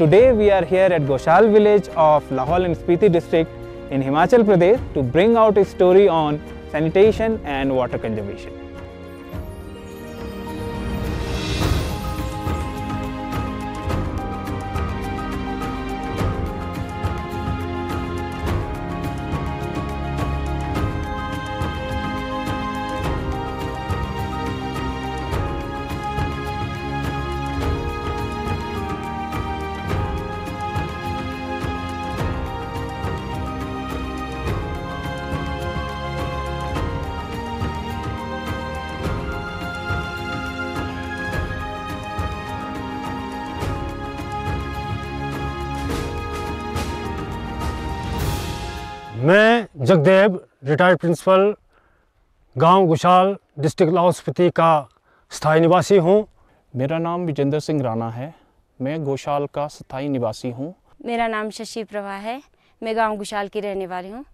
Today we are here at Goshal village of Lahol and Spiti district in Himachal Pradesh to bring out a story on sanitation and water conservation. Jagdev retired principal गांव Gushal district Lahaul Spiti का स्थायी निवासी हूँ मेरा नाम विजेंद्र सिंह राणा है मैं गोशाल का स्थायी निवासी हूँ मेरा नाम शशि प्रभा है मैं गांव गुशाल की रहने वाली हूँ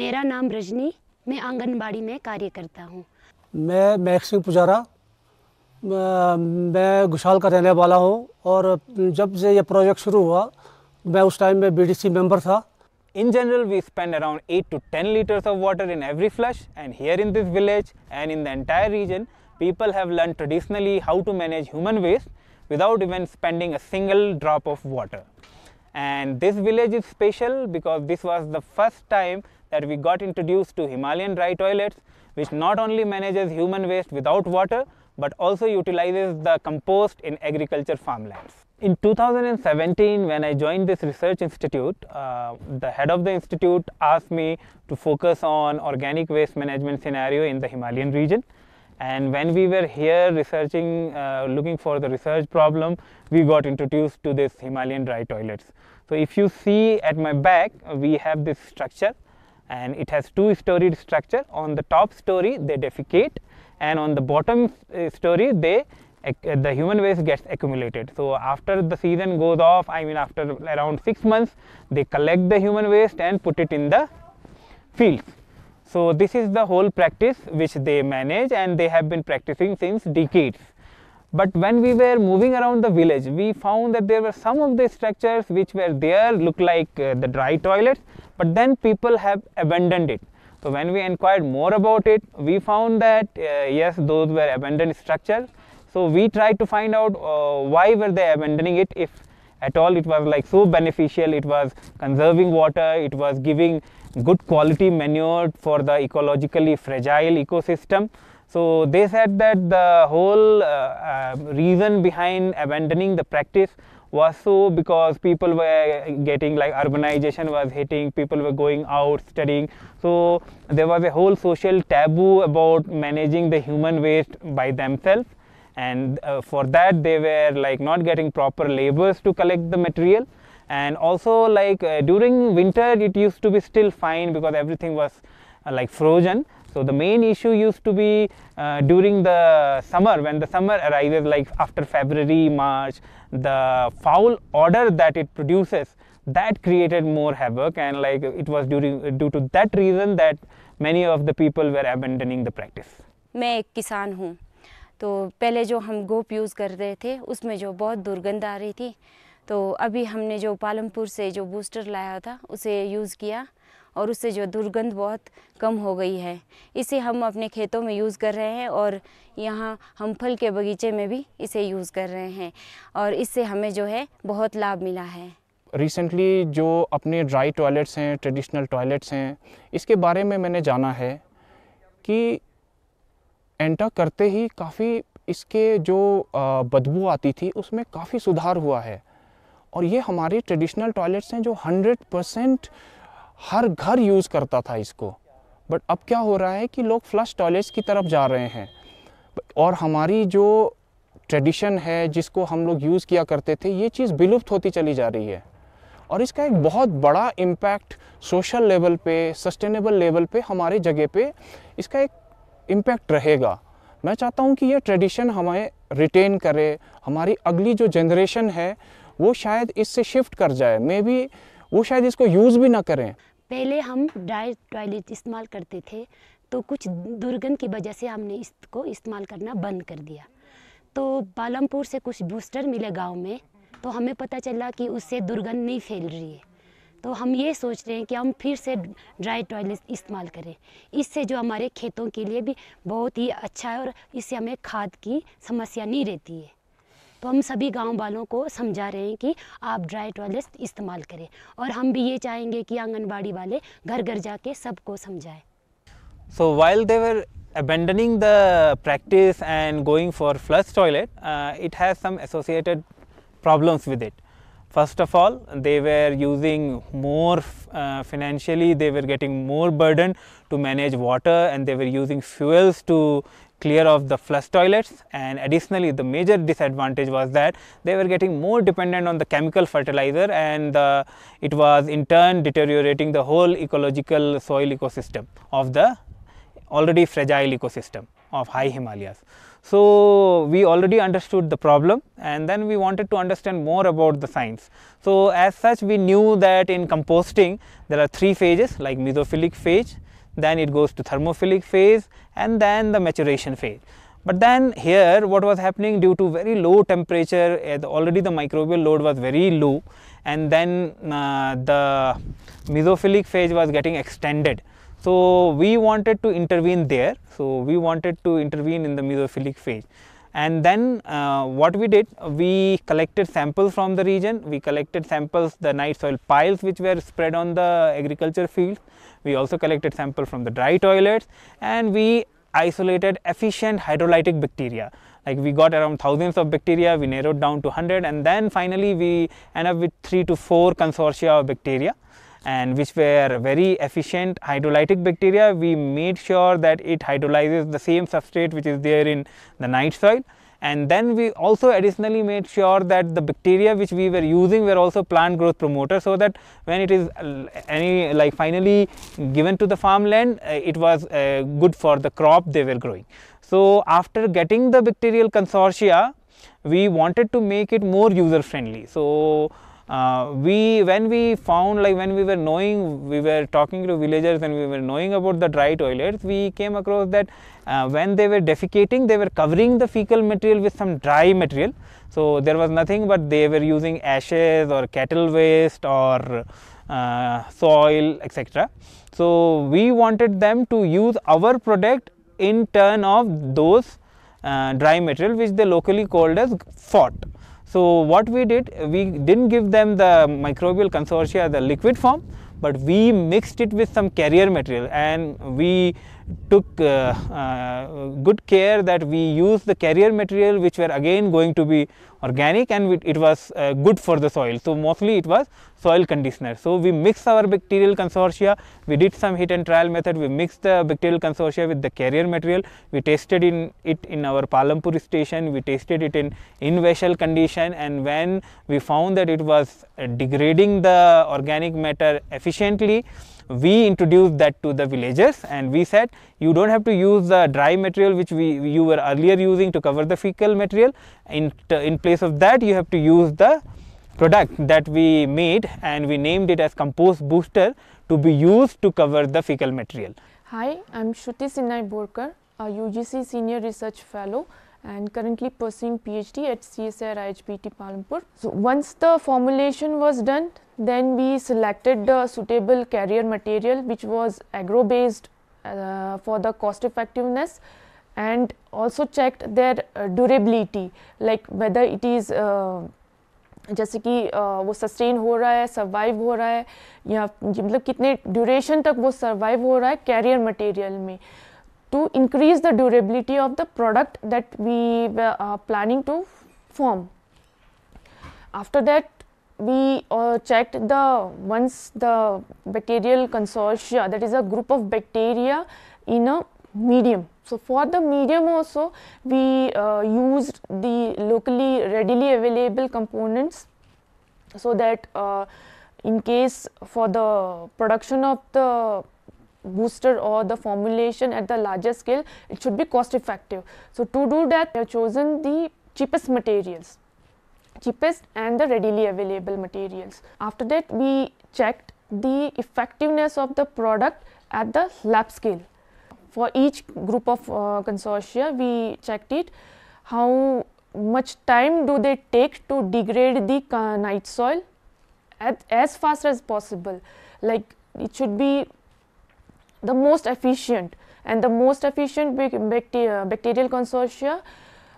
मेरा नाम रजनी मैं आंगनबाड़ी में कार्य करता हूँ मैं मैक सिंह पुजारा मैं गुशाल का रहने वाला हूँ और जब से यह प्रोजेक्ट शुरू हुआ मैं उस टाइम में सी मेंबर था In general, we spend around 8 to 10 liters of water in every flush and here in this village and in the entire region, people have learned traditionally how to manage human waste without even spending a single drop of water. And this village is special because this was the first time that we got introduced to Himalayan dry toilets which not only manages human waste without water but also utilizes the compost in agriculture farmlands. In 2017, when I joined this research institute, uh, the head of the institute asked me to focus on organic waste management scenario in the Himalayan region. And when we were here researching, uh, looking for the research problem, we got introduced to this Himalayan dry toilets. So if you see at my back, we have this structure and it has two storied structure. On the top story, they defecate and on the bottom uh, story they uh, the human waste gets accumulated so after the season goes off i mean after around 6 months they collect the human waste and put it in the fields so this is the whole practice which they manage and they have been practicing since decades but when we were moving around the village we found that there were some of the structures which were there look like uh, the dry toilets but then people have abandoned it so when we inquired more about it, we found that uh, yes, those were abandoned structures. So we tried to find out uh, why were they abandoning it if at all it was like so beneficial, it was conserving water, it was giving good quality manure for the ecologically fragile ecosystem. So they said that the whole uh, uh reason behind abandoning the practice was so because people were getting like urbanization was hitting people were going out studying so there was a whole social taboo about managing the human waste by themselves and uh, for that they were like not getting proper labors to collect the material and also like uh, during winter it used to be still fine because everything was uh, like frozen So the main issue used to be uh, during the summer when the summer arrives like after February, March, the foul odor that it produces that created more havoc and like it was during due to that reason that many of the people were abandoning the practice. main ek kisan hu to pehle jo hum gop use kar rahe the usme jo bahut durgandh aa rahi thi तो अभी हमने जो पालमपुर से जो booster लाया था उसे use किया और उससे जो दुर्गंध बहुत कम हो गई है इसे हम अपने खेतों में यूज़ कर रहे हैं और यहाँ हम फल के बगीचे में भी इसे यूज़ कर रहे हैं और इससे हमें जो है बहुत लाभ मिला है रिसेंटली जो अपने ड्राई टॉयलेट्स हैं ट्रेडिशनल टॉयलेट्स हैं इसके बारे में मैंने जाना है कि एंटा करते ही काफ़ी इसके जो बदबू आती थी उसमें काफ़ी सुधार हुआ है और ये हमारे ट्रेडिशनल टॉयलेट्स हैं जो 100 परसेंट हर घर यूज़ करता था इसको बट अब क्या हो रहा है कि लोग फ्लश टॉयलेट्स की तरफ जा रहे हैं और हमारी जो ट्रेडिशन है जिसको हम लोग यूज़ किया करते थे ये चीज़ विलुप्त होती चली जा रही है और इसका एक बहुत बड़ा इम्पैक्ट सोशल लेवल पे सस्टेनेबल लेवल पे हमारे जगह पे इसका एक इम्पैक्ट रहेगा मैं चाहता हूँ कि ये ट्रेडिशन हमें रिटेन करे हमारी अगली जो जनरेशन है वो शायद इससे शिफ्ट कर जाए मे बी वो शायद इसको यूज़ भी ना करें पहले हम ड्राई टॉयलेट इस्तेमाल करते थे तो कुछ दुर्गंध की वजह से हमने इसको इस्तेमाल करना बंद कर दिया तो पालमपुर से कुछ बूस्टर मिले गांव में तो हमें पता चला कि उससे दुर्गंध नहीं फैल रही है तो हम ये सोच रहे हैं कि हम फिर से ड्राई टॉयलेट इस्तेमाल करें इससे जो हमारे खेतों के लिए भी बहुत ही अच्छा है और इससे हमें खाद की समस्या नहीं रहती है तो हम सभी गाँव वालों को समझा रहे हैं कि आप ड्राई टॉयलेट इस्तेमाल करें और हम भी ये चाहेंगे कि आंगनबाड़ी वाले घर घर जाके सबको समझाएं So while they were abandoning the practice and going for flush toilet, uh, it has some associated problems with it. First of all, they were using more uh, financially, they were getting more burden to manage water and they were using fuels to clear of the flush toilets and additionally the major disadvantage was that they were getting more dependent on the chemical fertilizer and it was in turn deteriorating the whole ecological soil ecosystem of the already fragile ecosystem of high Himalayas. So, we already understood the problem and then we wanted to understand more about the science. So, as such we knew that in composting there are three phases like mesophilic phase, then it goes to thermophilic phase and then the maturation phase. But then here what was happening due to very low temperature, eh, already the microbial load was very low and then uh, the mesophilic phase was getting extended. So we wanted to intervene there. So we wanted to intervene in the mesophilic phase and then uh, what we did we collected samples from the region we collected samples the night soil piles which were spread on the agriculture field we also collected sample from the dry toilets and we isolated efficient hydrolytic bacteria like we got around thousands of bacteria we narrowed down to 100 and then finally we end up with 3 to 4 consortia of bacteria and which were very efficient hydrolytic bacteria. We made sure that it hydrolyzes the same substrate which is there in the night soil and then we also additionally made sure that the bacteria which we were using were also plant growth promoters so that when it is uh, any like finally given to the farmland uh, it was uh, good for the crop they were growing. So, after getting the bacterial consortia we wanted to make it more user friendly. So, uh, we when we found like when we were knowing we were talking to villagers and we were knowing about the dry toilets we came across that uh, when they were defecating they were covering the fecal material with some dry material so there was nothing but they were using ashes or cattle waste or uh, soil etc so we wanted them to use our product in turn of those uh, dry material which they locally called as fort so what we did, we didn't give them the microbial consortia, the liquid form, but we mixed it with some carrier material and we took uh, uh, good care that we used the carrier material which were again going to be organic and it, it was uh, good for the soil. So, mostly it was soil conditioner. So, we mixed our bacterial consortia, we did some heat and trial method, we mixed the bacterial consortia with the carrier material, we tested in it in our Palampur station, we tested it in in vessel condition and when we found that it was degrading the organic matter efficiently, we introduced that to the villagers and we said you do not have to use the dry material which we you were earlier using to cover the fecal material in, in place of that you have to use the product that we made and we named it as compost booster to be used to cover the fecal material. Hi, I am Shruti Sinai Borkar, a UGC Senior Research Fellow and currently pursuing PhD at CSIR IHBT Palampur. So, once the formulation was done, then we selected the suitable carrier material which was agro based uh, for the cost effectiveness and also checked their uh, durability like whether it is uh, जैसे कि uh, वो sustain हो रहा है survive हो रहा है या मतलब कितने ड्यूरेशन तक वो सर्वाइव हो रहा है कैरियर मटेरियल में to increase the durability of the product that we were uh, planning to form. After that we uh, checked the once the bacterial consortia that is a group of bacteria in a medium. So, for the medium also we uh, used the locally readily available components. So, that uh, in case for the production of the booster or the formulation at the larger scale it should be cost effective. So, to do that we have chosen the cheapest materials cheapest and the readily available materials. After that we checked the effectiveness of the product at the lab scale. For each group of uh, consortia we checked it how much time do they take to degrade the night soil at, as fast as possible like it should be the most efficient and the most efficient bacteria, uh, bacterial consortia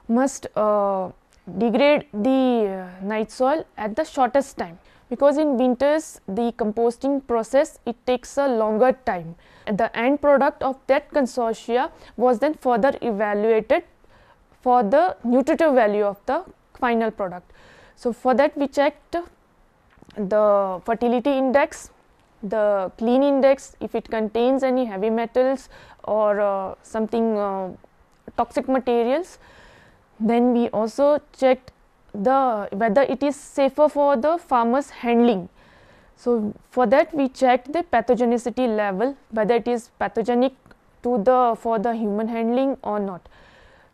must uh, degrade the uh, night soil at the shortest time because in winters the composting process it takes a longer time and the end product of that consortia was then further evaluated for the nutritive value of the final product. So, for that we checked the fertility index, the clean index if it contains any heavy metals or uh, something uh, toxic materials then we also checked the whether it is safer for the farmers handling. So, for that we checked the pathogenicity level whether it is pathogenic to the for the human handling or not.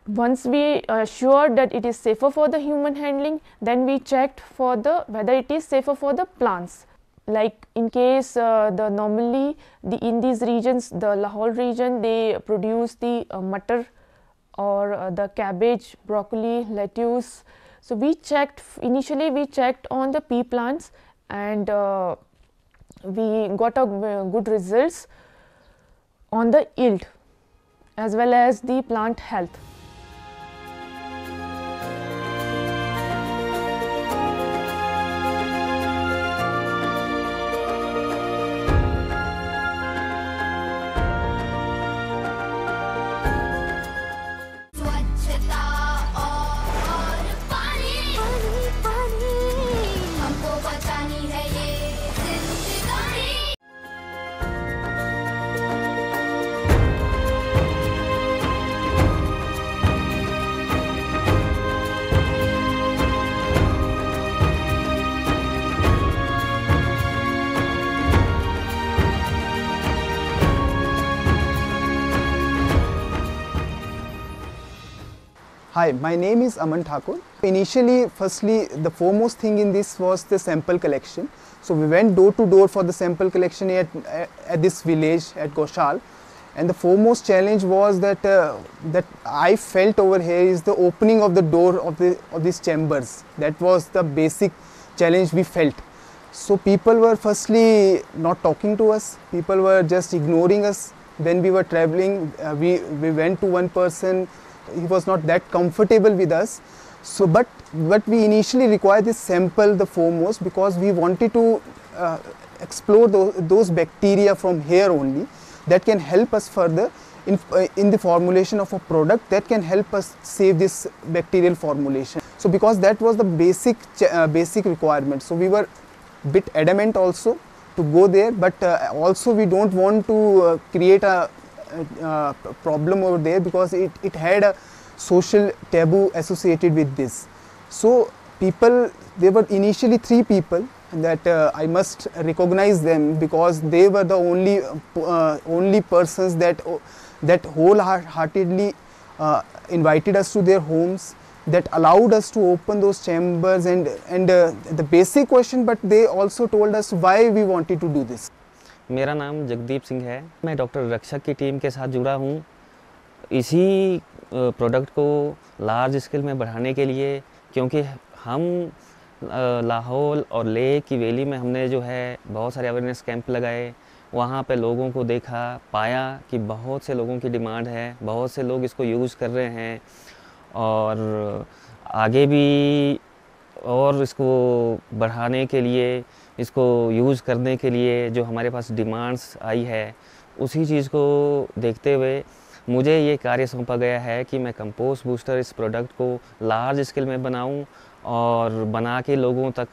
Once we assured that it is safer for the human handling, then we checked for the whether it is safer for the plants. Like in case uh, the normally the in these regions the Lahore region they produce the uh, mutter or uh, the cabbage, broccoli, lettuce. So, we checked initially we checked on the pea plants and uh, we got a uh, good results on the yield as well as the plant health. Hi, my name is Aman Thakur. Initially, firstly, the foremost thing in this was the sample collection. So we went door to door for the sample collection at, at this village at Goshal. And the foremost challenge was that uh, that I felt over here is the opening of the door of, the, of these chambers. That was the basic challenge we felt. So people were firstly not talking to us. People were just ignoring us. When we were traveling, uh, we, we went to one person he was not that comfortable with us. So, but but we initially required this sample the foremost because we wanted to uh, explore those, those, bacteria from here only that can help us further in, uh, in the formulation of a product that can help us save this bacterial formulation. So because that was the basic uh, basic requirement. So we were bit adamant also to go there but uh, also we don't want to uh, create a uh, problem over there because it, it had a social taboo associated with this. So people, there were initially three people that uh, I must recognize them because they were the only uh, only persons that uh, that wholeheartedly uh, invited us to their homes that allowed us to open those chambers and and uh, the basic question but they also told us why we wanted to do this मेरा नाम जगदीप सिंह है मैं doctor रक्षक की team के साथ जुड़ा हूँ इसी प्रोडक्ट को लार्ज स्केल में बढ़ाने के लिए क्योंकि हम लाहौल और लेह की वैली में हमने जो है बहुत सारे अवेयरनेस कैंप लगाए वहाँ पे लोगों को देखा पाया कि बहुत से लोगों की डिमांड है बहुत से लोग इसको यूज़ कर रहे हैं और आगे भी और इसको बढ़ाने के लिए इसको यूज़ करने के लिए जो हमारे पास डिमांड्स आई है उसी चीज़ को देखते हुए मुझे ये कार्य सौंपा गया है कि मैं कंपोस्ट बूस्टर इस प्रोडक्ट को लार्ज स्केल में बनाऊं और बना के लोगों तक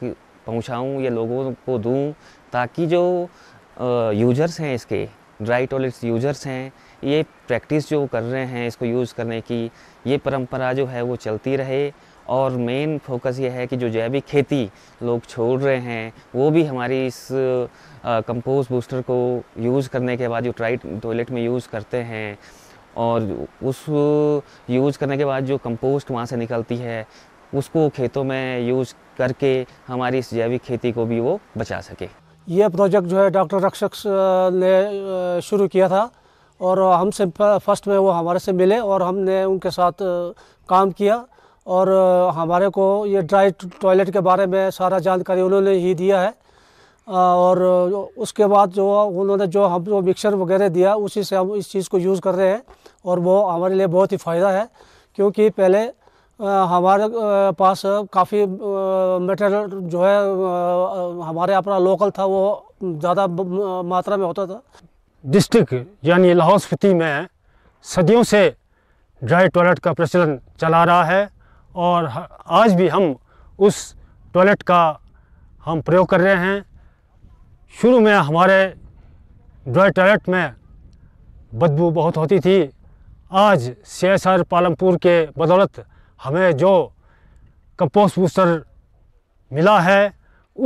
पहुंचाऊं या लोगों को दूं ताकि जो यूजर्स हैं इसके ड्राई टॉयलेट्स यूजर्स हैं ये प्रैक्टिस जो कर रहे हैं इसको यूज़ करने की ये परंपरा जो है वो चलती रहे और मेन फोकस ये है कि जो जैविक खेती लोग छोड़ रहे हैं वो भी हमारी इस कंपोस्ट बूस्टर को यूज़ करने के बाद जो ट्राइट टॉयलेट में यूज़ करते हैं और उस यूज़ करने के बाद जो कंपोस्ट वहाँ से निकलती है उसको खेतों में यूज़ करके हमारी इस जैविक खेती को भी वो बचा सके ये प्रोजेक्ट जो है डॉक्टर रक्षक ने शुरू किया था और हमसे फर्स्ट में वो हमारे से मिले और हमने उनके साथ काम किया और हमारे को ये ड्राई टॉयलेट के बारे में सारा जानकारी उन्होंने ही दिया है और उसके बाद जो उन्होंने जो हम जो मिक्सर वगैरह दिया उसी से हम इस चीज़ को यूज़ कर रहे हैं और वो हमारे लिए बहुत ही फ़ायदा है क्योंकि पहले हमारे पास काफ़ी मटेरियल जो है हमारे अपना लोकल था वो ज़्यादा मात्रा में होता था डिस्ट्रिक्ट यानी लाहौल स्पीति में सदियों से ड्राई टॉयलेट का प्रचलन चला रहा है और आज भी हम उस टॉयलेट का हम प्रयोग कर रहे हैं शुरू में हमारे ड्राई टॉयलेट में बदबू बहुत होती थी आज सी पालमपुर के बदौलत हमें जो कंपोस्ट बूस्टर मिला है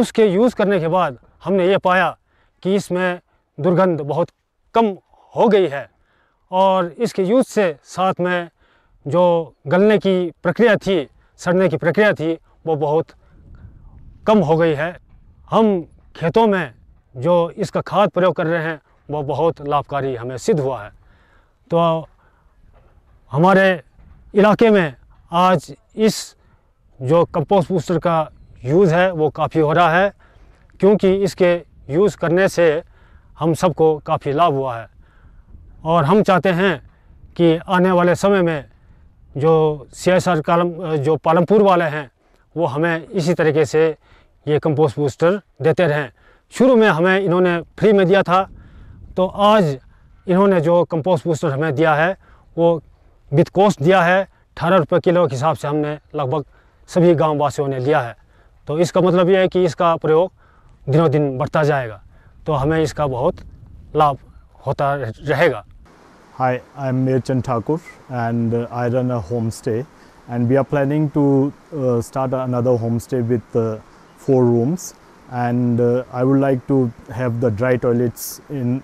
उसके यूज़ करने के बाद हमने ये पाया कि इसमें दुर्गंध बहुत कम हो गई है और इसके यूज़ से साथ में जो गलने की प्रक्रिया थी सड़ने की प्रक्रिया थी वो बहुत कम हो गई है हम खेतों में जो इसका खाद प्रयोग कर रहे हैं वो बहुत लाभकारी हमें सिद्ध हुआ है तो हमारे इलाके में आज इस जो कंपोस्ट बूस्टर का यूज़ है वो काफ़ी हो रहा है क्योंकि इसके यूज़ करने से हम सबको काफ़ी लाभ हुआ है और हम चाहते हैं कि आने वाले समय में जो सी एस आर कालम जो पालमपुर वाले हैं वो हमें इसी तरीके से ये कंपोस्ट बूस्टर देते रहें शुरू में हमें इन्होंने फ्री में दिया था तो आज इन्होंने जो कंपोस्ट बूस्टर हमें दिया है वो विथ कोस्ट दिया है अठारह रुपये किलो के हिसाब से हमने लगभग सभी गाँव वासियों ने लिया है तो इसका मतलब ये है कि इसका प्रयोग दिनों दिन बढ़ता जाएगा तो हमें इसका बहुत लाभ होता रहेगा Hi, I'm Mirchan Thakur and uh, I run a homestay and we are planning to uh, start another homestay with uh, four rooms and uh, I would like to have the dry toilets in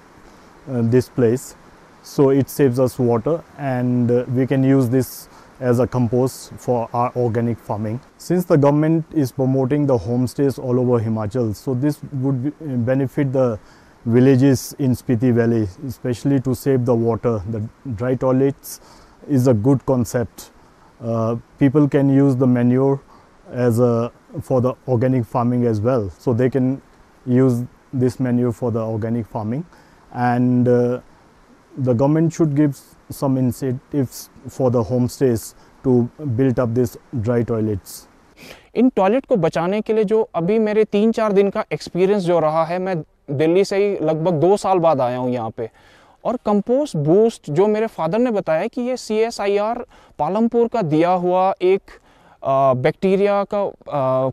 uh, this place so it saves us water and uh, we can use this as a compost for our organic farming. Since the government is promoting the homestays all over Himachal so this would benefit the villages in Spiti Valley, especially to save the water. The dry toilets is a good concept. Uh, people can use the manure as a for the organic farming as well. So they can use this manure for the organic farming, and uh, the government should give some incentives for the homestays to build up these dry toilets. इन toilet को बचाने के लिए जो अभी मेरे तीन चार दिन का एक्सपीरियंस जो रहा है मैं दिल्ली से ही लगभग दो साल बाद आया हूँ यहाँ पे और कंपोस्ट बूस्ट जो मेरे फादर ने बताया कि ये C S I R Palampur का दिया हुआ एक बैक्टीरिया का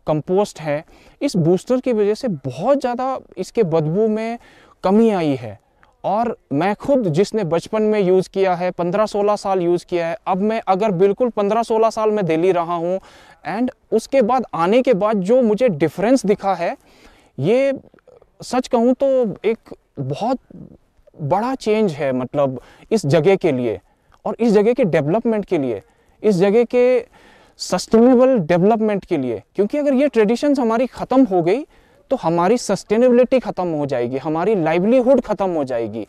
कंपोस्ट है इस बूस्टर की वजह से बहुत ज़्यादा इसके बदबू में कमी आई है और मैं खुद जिसने बचपन में यूज़ किया है 15-16 साल यूज़ किया है अब मैं अगर बिल्कुल 15-16 साल में दिल्ली रहा हूँ एंड उसके बाद आने के बाद जो मुझे डिफरेंस दिखा है ये सच कहूँ तो एक बहुत बड़ा चेंज है मतलब इस जगह के लिए और इस जगह के डेवलपमेंट के लिए इस जगह के सस्टेनेबल डेवलपमेंट के लिए क्योंकि अगर ये ट्रेडिशंस हमारी ख़त्म हो गई तो हमारी सस्टेनेबिलिटी ख़त्म हो जाएगी हमारी लाइवलीहुड ख़त्म हो जाएगी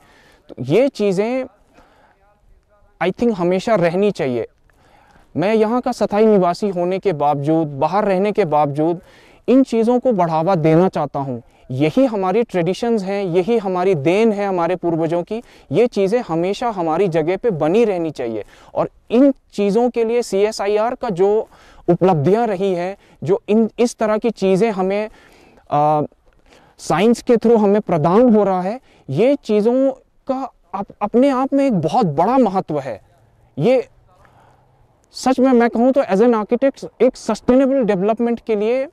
तो ये चीज़ें आई थिंक हमेशा रहनी चाहिए मैं यहाँ का सथाई निवासी होने के बावजूद बाहर रहने के बावजूद इन चीज़ों को बढ़ावा देना चाहता हूँ यही हमारी ट्रेडिशंस हैं यही हमारी देन है हमारे पूर्वजों की ये चीज़ें हमेशा हमारी जगह पे बनी रहनी चाहिए और इन चीज़ों के लिए सी का जो उपलब्धियाँ रही है जो इन इस तरह की चीज़ें हमें साइंस के थ्रू हमें प्रदान हो रहा है ये चीज़ों का आप, अपने आप में एक बहुत बड़ा महत्व है ये सच में मैं कहूँ तो एज एन आर्किटेक्ट एक सस्टेनेबल डेवलपमेंट के लिए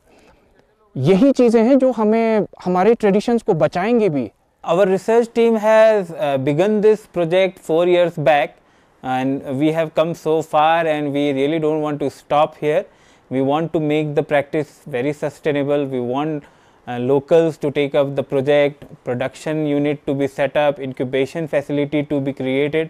यही चीज़ें हैं जो हमें हमारे ट्रेडिशंस को बचाएंगे भी our research team has begun this project four years back and we have come so far and we really don't want to stop here we want to make the practice very sustainable we want Uh, locals to take up the project, production unit to be set up, incubation facility to be created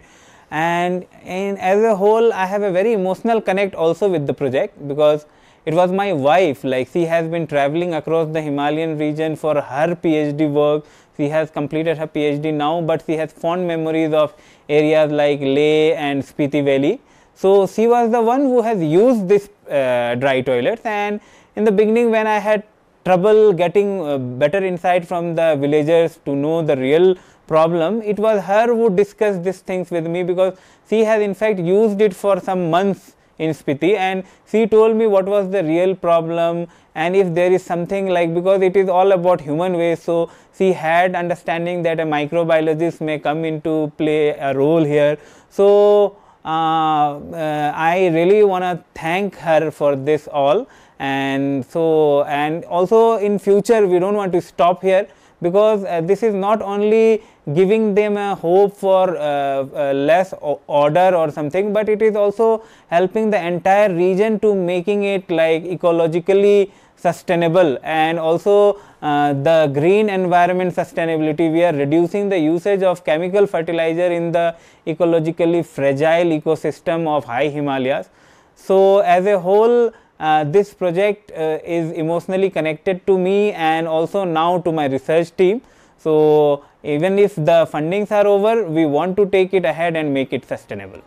and, in as a whole I have a very emotional connect also with the project because it was my wife like she has been traveling across the Himalayan region for her PhD work, she has completed her PhD now but she has fond memories of areas like Leh and Spiti Valley. So, she was the one who has used this uh, dry toilets and in the beginning when I had trouble getting uh, better insight from the villagers to know the real problem it was her who discussed these things with me because she has in fact used it for some months in Spiti and she told me what was the real problem and if there is something like because it is all about human waste. So, she had understanding that a microbiologist may come into play a role here. So, uh, uh, I really want to thank her for this all and so and also in future we do not want to stop here because uh, this is not only giving them a hope for uh, uh less order or something, but it is also helping the entire region to making it like ecologically sustainable and also uh, the green environment sustainability we are reducing the usage of chemical fertilizer in the ecologically fragile ecosystem of high Himalayas. So, as a whole uh, this project uh, is emotionally connected to me and also now to my research team. So, even if the fundings are over, we want to take it ahead and make it sustainable.